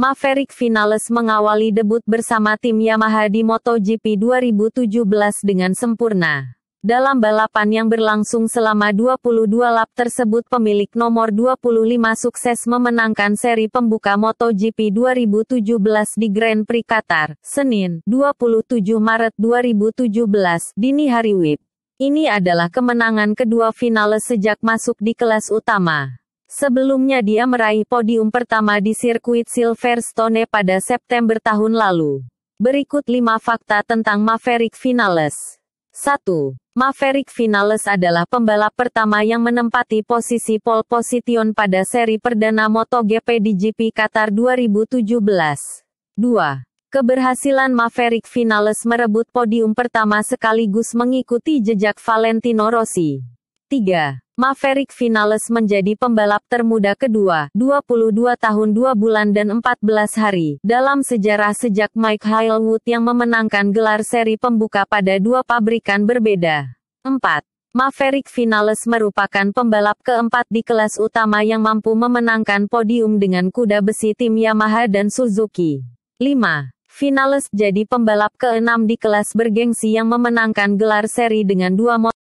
Maverick Vinales mengawali debut bersama tim Yamaha di MotoGP 2017 dengan sempurna. Dalam balapan yang berlangsung selama 22 lap tersebut pemilik nomor 25 sukses memenangkan seri pembuka MotoGP 2017 di Grand Prix Qatar, Senin, 27 Maret 2017, dini hari WIB. Ini adalah kemenangan kedua finales sejak masuk di kelas utama. Sebelumnya dia meraih podium pertama di sirkuit Silverstone pada September tahun lalu. Berikut 5 fakta tentang Maverick Vinales. 1. Maverick Vinales adalah pembalap pertama yang menempati posisi pole position pada seri perdana MotoGP di GP Qatar 2017. 2. Keberhasilan Maverick Vinales merebut podium pertama sekaligus mengikuti jejak Valentino Rossi. 3. Maverick Vinales menjadi pembalap termuda kedua, 22 tahun 2 bulan dan 14 hari, dalam sejarah sejak Mike Hailwood yang memenangkan gelar seri pembuka pada dua pabrikan berbeda. 4. Maverick Vinales merupakan pembalap keempat di kelas utama yang mampu memenangkan podium dengan kuda besi tim Yamaha dan Suzuki. 5. Finales jadi pembalap keenam di kelas bergengsi yang memenangkan gelar seri dengan dua motor.